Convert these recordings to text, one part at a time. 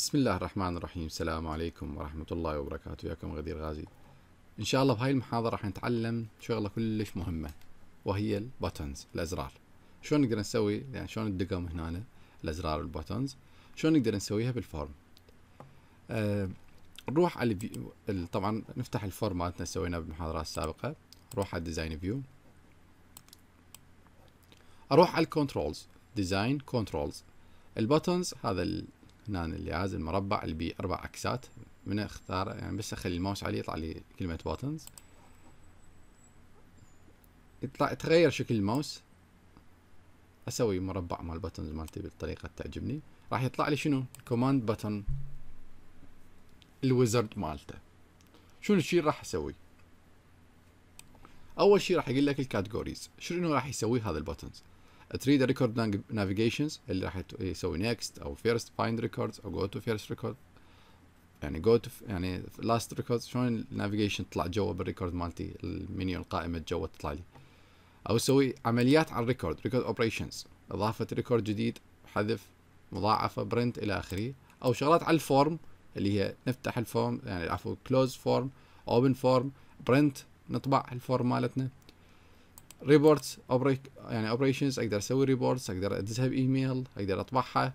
بسم الله الرحمن الرحيم السلام عليكم ورحمة الله وبركاته وياكم غدير غازي إن شاء الله بهاي المحاضرة راح نتعلم شغلة كلش مهمة وهي البوتنز الأزرار شلون نقدر نسوي يعني شلون الدقم هنا الأزرار والبوتنز شلون نقدر نسويها بالفورم أه نروح على الفيو طبعا نفتح الفورم مالتنا سويناه بالمحاضرات السابقة نروح على الديزاين فيو أروح على الكنترولز ديزاين كنترولز البوتنز هذا هنا اللي عازل المربع اللي بيه اربع عكسات من اختار يعني بس اخلي الماوس عليه يطلع لي كلمة باتنز يطلع تغير شكل الماوس اسوي مربع مال باتنز مالتي بالطريقة تعجبني راح يطلع لي شنو كوماند باتن الويزرد مالته شنو الشيء راح اسوي اول شيء راح يقول لك الكاتيجوريز شنو راح يسوي هذا الباتنز تريد ريكورد نافيجيشنز اللي راح يسوي نيكست او فيرست فايند ريكوردز او جو تو فيرست ريكورد يعني جو تو يعني لاست ريكورد شلون النافيجيشن تطلع جوا بالريكورد مالتي المنيو القائمه جوا تطلع لي او اسوي عمليات على الريكورد ريكورد اوبريشنز اضافه ريكورد جديد حذف مضاعفه برنت الى اخره او شغلات على الفورم اللي هي نفتح الفورم يعني عفوا كلوز فورم اوبن فورم برنت نطبع الفورم مالتنا ريبورتس يعني اوبريشنز اقدر اسوي ريبورتس اقدر ادزها بايميل اقدر اطبعها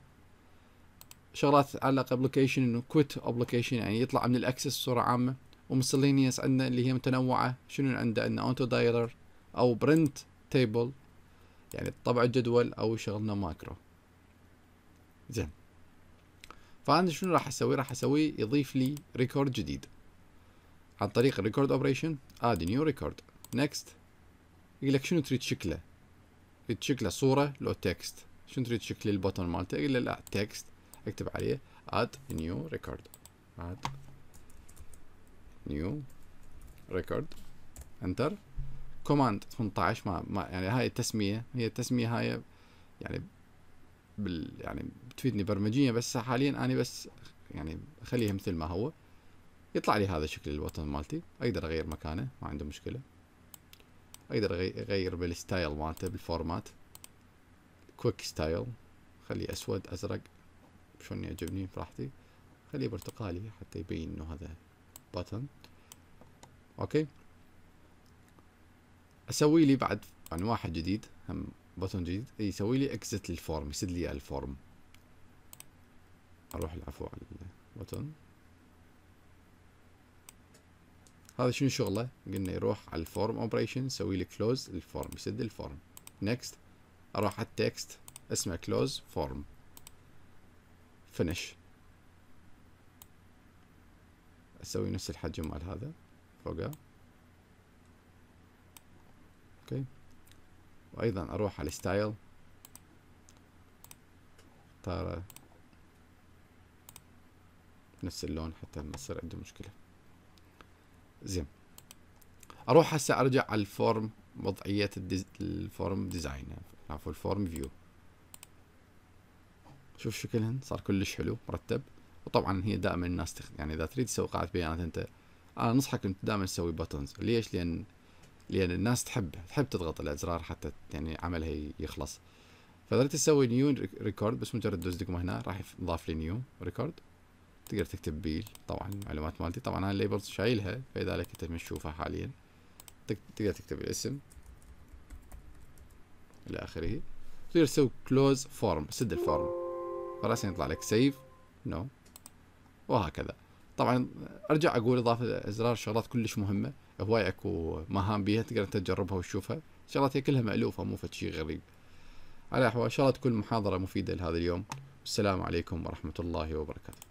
شغلات تتعلق ابلكيشن انه كويت ابلكيشن يعني يطلع من الاكسس بصوره عامه ومسلينيس عندنا اللي هي متنوعه شنو عندنا عندنا اونتو دايلر او برنت تيبل يعني طبع الجدول او شغلنا ماكرو زين فانا شنو راح اسوي راح اسوي يضيف لي ريكورد جديد عن طريق ريكورد اوبريشن اد نيو ريكورد نكست يقول لك شنو تريد شكله تريد شكله صوره لو تكست شنو تريد شكل البوتن مالته يقول لا تكست اكتب عليه add new record add new record انتر كوماند 18 ما, ما يعني هاي التسميه هي التسميه هاي يعني بال يعني بتفيدني برمجيا بس حاليا انا بس يعني خليها مثل ما هو يطلع لي هذا شكل البوتن مالتي اقدر اغير مكانه ما عنده مشكله اقدر اغير بالستايل مالته بالفورمات كويك ستايل خليه اسود ازرق شلون يعجبني براحتي خليه برتقالي حتى يبين انه هذا باتن اوكي اسوي لي بعد عن واحد جديد هم بوتن جديد يسوي لي اكزت للفورم يسد لي الفورم اروح العفو على البوتن هذا شنو شغله قلنا يروح على الفورم اوبريشن يسوي لي كلوز الفورم يسد الفورم نكست اروح على التكست اسمه كلوز فورم فينش اسوي نفس الحجم مال هذا فوقه اوكي وايضا اروح على ستايل اختاره نفس اللون حتى ما تصير عنده مشكله زين اروح هسه ارجع على الفورم وضعيه الديز... الفورم ديزاين عفوا الفورم فيو شوف شكلهن صار كلش حلو مرتب وطبعا هي دائما الناس تخ... يعني اذا تريد تسوي قاعده بيانات يعني انت انا انصحك انت دائما تسوي بوتنز ليش لان لان الناس تحب تحب تضغط الازرار حتى يعني عملها يخلص فاذا تسوي نيو ريكورد بس مجرد دوز دقمه هنا راح يضاف لي نيو ريكورد تقدر تكتب بيل طبعا المعلومات مالتي طبعا انا الليبلز شايلها فلذلك انت ما تشوفها حاليا تقدر تكتب الاسم الى اخره تقدر تسوي كلوز فورم سد الفورم فراسا يعني يطلع لك سيف نو no. وهكذا طبعا ارجع اقول اضافه ازرار شغلات كلش مهمه هواي اكو مهام بيها تقدر انت تجربها وتشوفها شغلات هي كلها مالوفه مو فد شيء غريب على احوال ان شاء الله تكون المحاضره مفيده لهذا اليوم والسلام عليكم ورحمه الله وبركاته